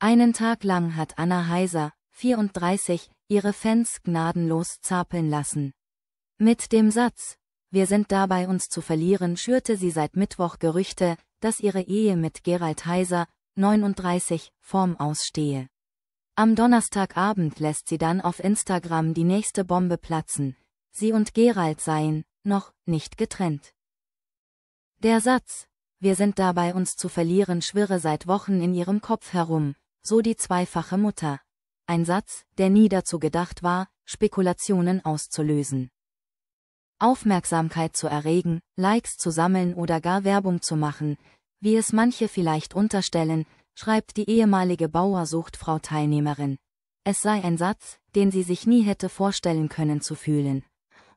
Einen Tag lang hat Anna Heiser, 34, ihre Fans gnadenlos zapeln lassen. Mit dem Satz, wir sind dabei uns zu verlieren, schürte sie seit Mittwoch Gerüchte, dass ihre Ehe mit Gerald Heiser, 39, Form ausstehe. Am Donnerstagabend lässt sie dann auf Instagram die nächste Bombe platzen, sie und Gerald seien, noch, nicht getrennt. Der Satz, wir sind dabei uns zu verlieren, schwirre seit Wochen in ihrem Kopf herum, so die zweifache Mutter. Ein Satz, der nie dazu gedacht war, Spekulationen auszulösen. Aufmerksamkeit zu erregen, Likes zu sammeln oder gar Werbung zu machen, wie es manche vielleicht unterstellen, schreibt die ehemalige Bauersuchtfrau-Teilnehmerin. Es sei ein Satz, den sie sich nie hätte vorstellen können zu fühlen.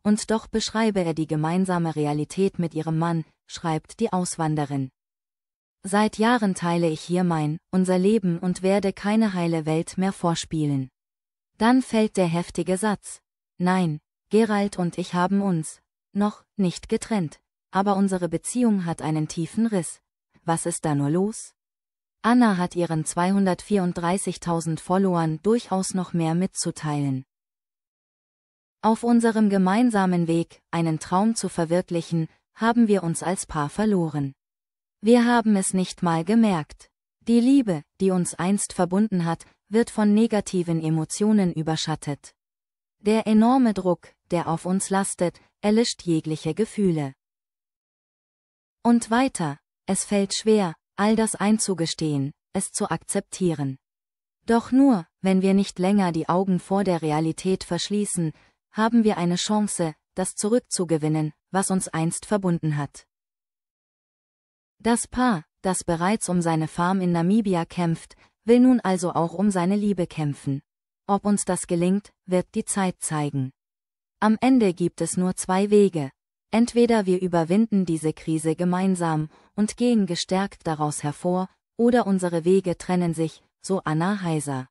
Und doch beschreibe er die gemeinsame Realität mit ihrem Mann, schreibt die Auswanderin. Seit Jahren teile ich hier mein, unser Leben und werde keine heile Welt mehr vorspielen. Dann fällt der heftige Satz. Nein, Gerald und ich haben uns, noch, nicht getrennt, aber unsere Beziehung hat einen tiefen Riss. Was ist da nur los? Anna hat ihren 234.000 Followern durchaus noch mehr mitzuteilen. Auf unserem gemeinsamen Weg, einen Traum zu verwirklichen, haben wir uns als Paar verloren. Wir haben es nicht mal gemerkt. Die Liebe, die uns einst verbunden hat, wird von negativen Emotionen überschattet. Der enorme Druck, der auf uns lastet, erlischt jegliche Gefühle. Und weiter, es fällt schwer, all das einzugestehen, es zu akzeptieren. Doch nur, wenn wir nicht länger die Augen vor der Realität verschließen, haben wir eine Chance, das zurückzugewinnen, was uns einst verbunden hat. Das Paar, das bereits um seine Farm in Namibia kämpft, will nun also auch um seine Liebe kämpfen. Ob uns das gelingt, wird die Zeit zeigen. Am Ende gibt es nur zwei Wege. Entweder wir überwinden diese Krise gemeinsam und gehen gestärkt daraus hervor, oder unsere Wege trennen sich, so Anna Heiser.